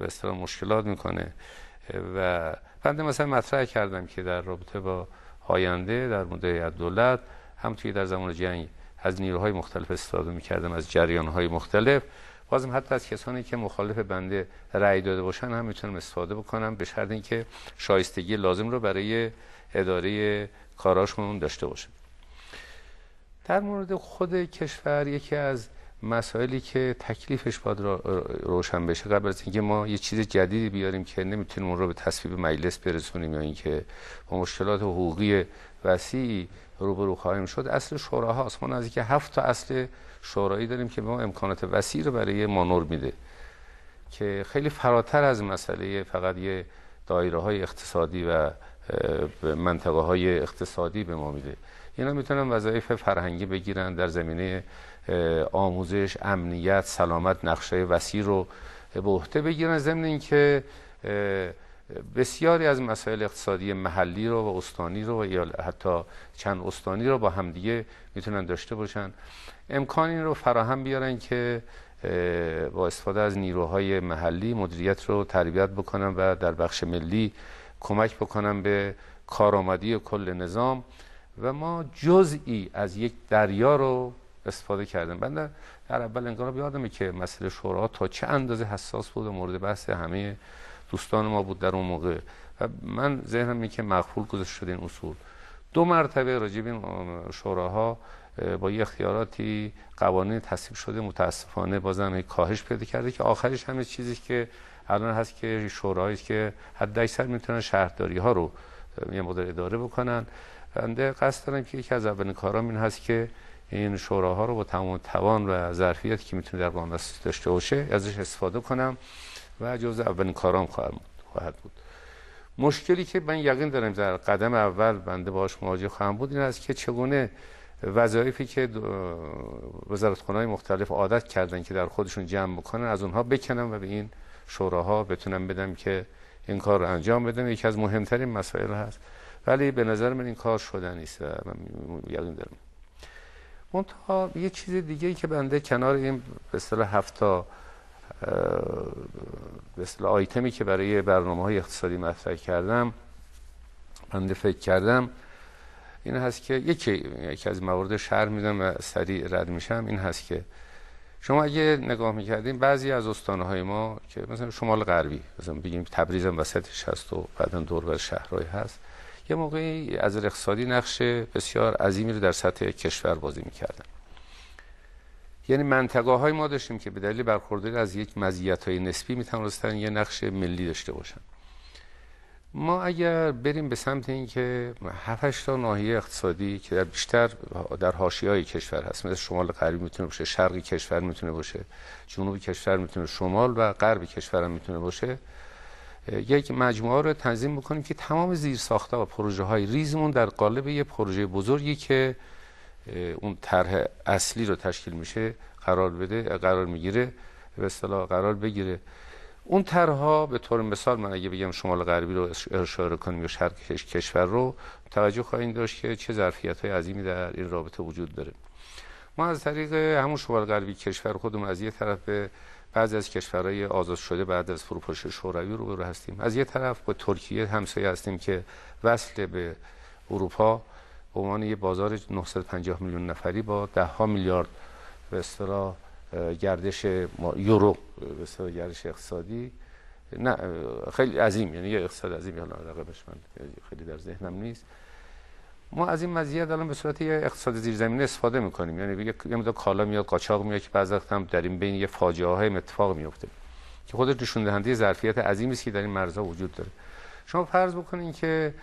به اصطلاح مشکلات میکنه و بنده مثلا مطرح کردم که در رابطه با آینده در مورد دولت هم توی در زمان جنگ از نیروهای مختلف استفاده میکردم از جریانهای مختلف بازم حتی از کسانی که مخالف بنده رأی داده باشن هم میتونم استفاده بکنم به شرط اینکه شایستگی لازم رو برای اداره کاراشمون داشته باشه در مورد خود کشور یکی از مسائلی که تکلیفش باید روشن بشه قبل از اینکه ما یه چیز جدیدی بیاریم که نمیتونیم اون رو به تصویب مجلس برسونیم یا اینکه با مشکلات حقوقی وسیعی روبرو خواهیم شد اصل شوراها هست ما اینکه هفت تا اصل شورایی داریم که به ما امکانات وسیع رو برای مانور میده که خیلی فراتر از مسئله فقط یه دایره های اقتصادی و منطقه های اقتصادی به ما میده اینا میتونن وظایف فرهنگی بگیرن در زمینه آموزش امنیت سلامت نقشه وسیع رو به عهده بگیرن ضمن اینکه بسیاری از مسائل اقتصادی محلی رو و استانی رو و حتی چند استانی رو با همدیگه میتونن داشته باشن امکان این رو فراهم بیارن که با استفاده از نیروهای محلی مدیریت رو تربیت بکنن و در بخش ملی کمک بکنن به کارآمدی کل نظام و ما جزئی از یک دریا رو استفاده کردم. من در, در اول انقلاب یادمه که مسئله شورا تا چه اندازه حساس بود و مورد بحث همه دوستان ما بود در اون موقع و من ذهنم اینه که مقبول گذاشته شد این اصول دو مرتبه راجب این شوراها با یه اختیاراتی قوانین تصویب شده متاسفانه بازم کاهش پیدا کرده که آخرش همه چیزی که الان هست که شورایی که حد اکثر میتونن شهرداری ها رو یه مقدار اداره بکنن بنده قصد دارم که یکی از اولین کارام این هست که این شوراها رو با تمام توان و ظرفیت که میتونه در دست داشته باشه ازش استفاده کنم و جز اولین کارام خواهد بود مشکلی که من یقین دارم در قدم اول بنده باش مواجه خواهم بود این است که چگونه وظایفی که وزارتخانه‌های مختلف عادت کردن که در خودشون جمع بکنن از اونها بکنم و به این شوراها بتونم بدم که این کار رو انجام بدم یکی از مهمترین مسائل هست ولی به نظر من این کار شدن نیست و من یقین دارم منتها یه چیز دیگه ای که بنده کنار این به اصطلاح هفتا به اصطلاح آیتمی که برای برنامه های اقتصادی مطرح کردم بنده فکر کردم این هست که یکی, یکی از موارد شهر میدم و سریع رد میشم این هست که شما اگه نگاه میکردیم بعضی از استانهای ما که مثلا شمال غربی مثلا بگیم تبریز وسطش هست و بعدا دور بر شهرهای هست یه موقعی از اقتصادی نقش بسیار عظیمی رو در سطح کشور بازی میکردن یعنی منطقه های ما داشتیم که به دلیل برخورداری از یک مزیت های نسبی میتونستن یه نقش ملی داشته باشن ما اگر بریم به سمت اینکه که تا ناحیه اقتصادی که در بیشتر در هاشی های کشور هست مثل شمال غربی میتونه باشه شرقی کشور میتونه باشه جنوبی کشور میتونه شمال و غرب کشور هم میتونه باشه یک مجموعه رو تنظیم بکنیم که تمام زیر ساخته و پروژه های ریزمون در قالب یه پروژه بزرگی که اون طرح اصلی رو تشکیل میشه قرار بده قرار میگیره به اصطلاح قرار بگیره اون طرحها به طور مثال من اگه بگم شمال غربی رو اشاره کنیم یا شرق کشور رو توجه خواهیم داشت که چه ظرفیت های عظیمی در این رابطه وجود داره ما از طریق همون شمال غربی کشور خودمون از یه طرف به بعضی از کشورهای آزاد شده بعد از فروپاشی شوروی رو هستیم از یه طرف با ترکیه همسایه هستیم که وصل به اروپا به عنوان یه بازار 950 میلیون نفری با ده ها میلیارد به اصطلاح گردش یورو به گردش اقتصادی نه خیلی عظیم یعنی یه اقتصاد عظیم حالا رقمش من خیلی در ذهنم نیست ما از این مزیت الان به صورت یه اقتصاد زیرزمینی استفاده میکنیم یعنی یه مقدار کالا میاد قاچاق میاد که بعضی هم در این بین یه فاجعه های اتفاق میفته که خودش نشون دهنده ظرفیت عظیمی است که در این مرزا وجود داره شما فرض بکنین که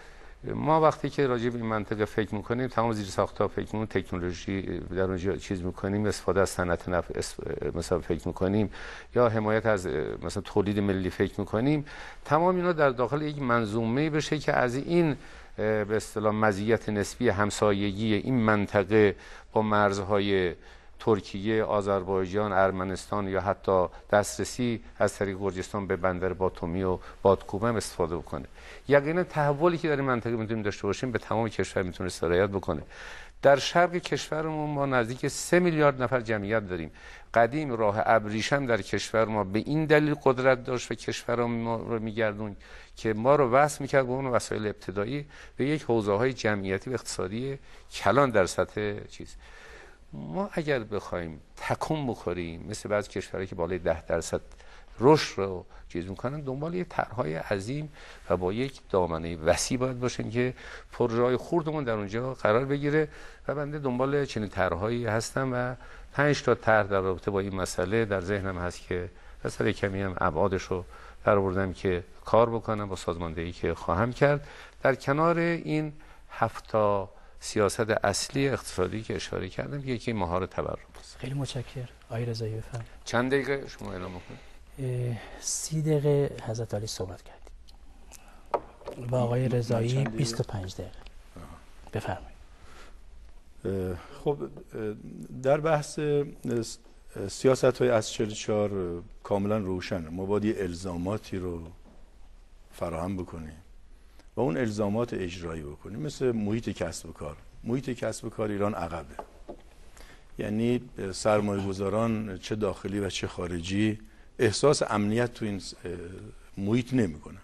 ما وقتی که راجع به این منطقه فکر میکنیم تمام زیر فکر میکنیم تکنولوژی در اونجا چیز میکنیم استفاده از صنعت نفت مثلا فکر میکنیم یا حمایت از مثلا تولید ملی فکر میکنیم تمام اینا در داخل یک منظومه بشه که از این به اصطلاح مزیت نسبی همسایگی این منطقه با مرزهای ترکیه، آذربایجان، ارمنستان یا حتی دسترسی از طریق گرجستان به بندر باتومی و بادکوبه هم استفاده بکنه یقینا تحولی که در این منطقه میتونیم داشته باشیم به تمام کشور میتونه سرایت بکنه در شرق کشورمون ما نزدیک سه میلیارد نفر جمعیت داریم قدیم راه ابریشم در کشور ما به این دلیل قدرت داشت و کشور ما رو میگردون که ما رو وصل میکرد به اون وسایل ابتدایی به یک حوزه های جمعیتی و اقتصادی کلان در سطح چیز ما اگر بخوایم تکون بخوریم مثل بعض کشورهایی که بالای ده درصد رشد رو چیز میکنن دنبال یه طرحهای عظیم و با یک دامنه وسیع باید باشن که پروژه خوردمون در اونجا قرار بگیره و بنده دنبال چنین طرحهایی هستم و پنج تا طرح در رابطه با این مسئله در ذهنم هست که مثلا کمی هم ابعادش رو در که کار بکنم با سازماندهی که خواهم کرد در کنار این هفتا سیاست اصلی اقتصادی که اشاره کردم یکی مهار تورم خیلی متشکرم آقای رضایی بفرمایید چند دقیقه شما اعلام کنید سی دقیقه حضرت علی صحبت کردیم و آقای رضایی 25 دقیقه بفرمایید خب در بحث سیاست های از 44 کاملا روشن ما باید یه الزاماتی رو فراهم بکنیم و اون الزامات اجرایی بکنیم مثل محیط کسب و کار محیط کسب و کار ایران عقبه یعنی سرمایه چه داخلی و چه خارجی احساس امنیت تو این محیط نمیکنن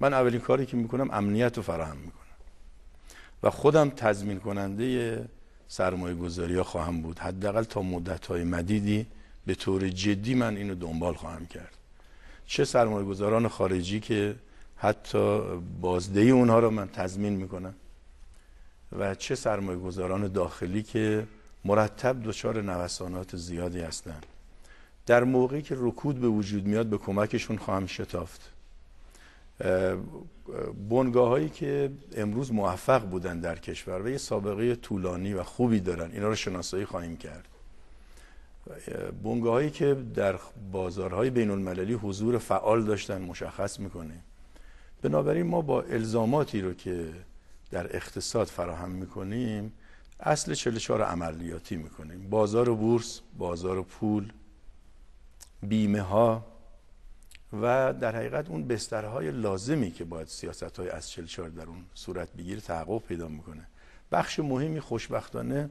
من اولین کاری که میکنم امنیت رو فراهم میکنم و خودم تضمین کننده سرمایه گذاری ها خواهم بود حداقل تا مدت های مدیدی به طور جدی من اینو دنبال خواهم کرد چه سرمایه گذاران خارجی که حتی بازدهی اونها رو من تضمین میکنم و چه سرمایه گذاران داخلی که مرتب دچار نوسانات زیادی هستند در موقعی که رکود به وجود میاد به کمکشون خواهم شتافت بنگاه هایی که امروز موفق بودن در کشور و یه سابقه طولانی و خوبی دارن اینا رو شناسایی خواهیم کرد بنگاه هایی که در بازارهای بین المللی حضور فعال داشتن مشخص میکنه بنابراین ما با الزاماتی رو که در اقتصاد فراهم میکنیم اصل 44 عملیاتی میکنیم بازار بورس، بازار پول، بیمه ها و در حقیقت اون بسترهای لازمی که باید سیاست های از چلچار در اون صورت بگیره تحقق پیدا میکنه بخش مهمی خوشبختانه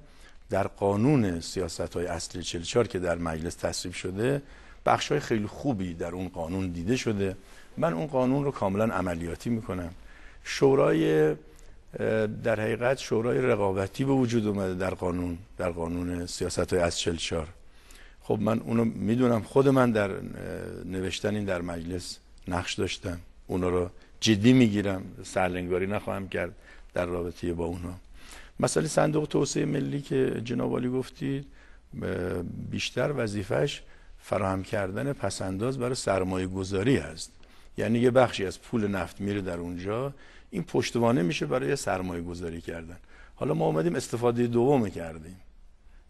در قانون سیاست های اصل چلچار که در مجلس تصویب شده بخش های خیلی خوبی در اون قانون دیده شده من اون قانون رو کاملا عملیاتی میکنم شورای در حقیقت شورای رقابتی به وجود اومده در قانون در قانون سیاست های از چلچار خب من اونو میدونم خود من در نوشتن این در مجلس نقش داشتم اونا رو جدی میگیرم سرلنگاری نخواهم کرد در رابطه با اونا مسئله صندوق توسعه ملی که جناب علی گفتید بیشتر وظیفش فراهم کردن پسنداز برای سرمایه گذاری است یعنی یه بخشی از پول نفت میره در اونجا این پشتوانه میشه برای سرمایه گذاری کردن حالا ما اومدیم استفاده دومه کردیم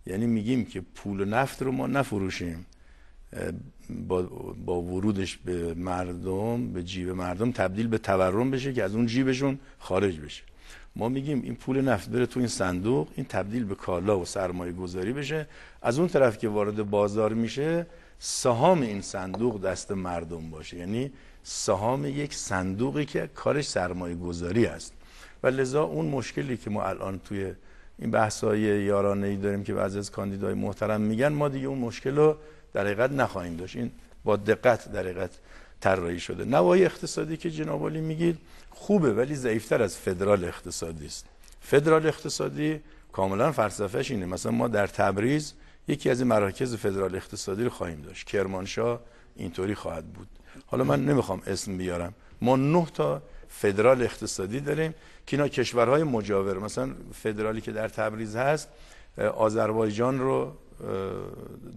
یعنی میگیم که پول نفت رو ما نفروشیم با, با ورودش به مردم به جیب مردم تبدیل به تورم بشه که از اون جیبشون خارج بشه ما میگیم این پول نفت بره تو این صندوق این تبدیل به کالا و سرمایه گذاری بشه از اون طرف که وارد بازار میشه سهام این صندوق دست مردم باشه یعنی سهام یک صندوقی که کارش سرمایه گذاری است و لذا اون مشکلی که ما الان توی این بحث‌های یارانه ای داریم که بعضی از کاندیدای محترم میگن ما دیگه اون مشکل رو در حقیقت نخواهیم داشت این با دقت در حقیقت طراحی شده نوای اقتصادی که جناب علی میگید خوبه ولی ضعیفتر از فدرال اقتصادی است فدرال اقتصادی کاملا فلسفهش اینه مثلا ما در تبریز یکی از این مراکز فدرال اقتصادی رو خواهیم داشت کرمانشاه اینطوری خواهد بود حالا من نمیخوام اسم بیارم ما نه تا فدرال اقتصادی داریم که اینا کشورهای مجاور مثلا فدرالی که در تبریز هست آذربایجان رو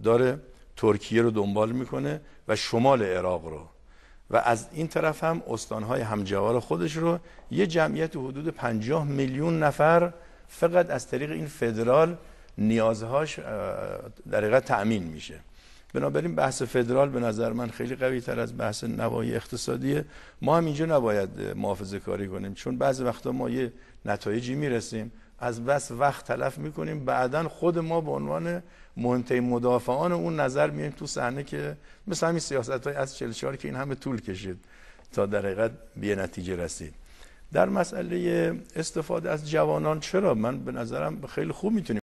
داره ترکیه رو دنبال میکنه و شمال عراق رو و از این طرف هم استانهای همجوار خودش رو یه جمعیت حدود 50 میلیون نفر فقط از طریق این فدرال نیازهاش در حقیقت تأمین میشه بنابراین بحث فدرال به نظر من خیلی قوی تر از بحث نوای اقتصادیه ما هم اینجا نباید محافظه کاری کنیم چون بعضی وقتا ما یه نتایجی میرسیم از بس وقت تلف میکنیم بعدا خود ما به عنوان منتهی مدافعان اون نظر میایم تو صحنه که مثل همین سیاست های از 44 که این همه طول کشید تا در حقیقت به نتیجه رسید در مسئله استفاده از جوانان چرا من به نظرم خیلی خوب میتونیم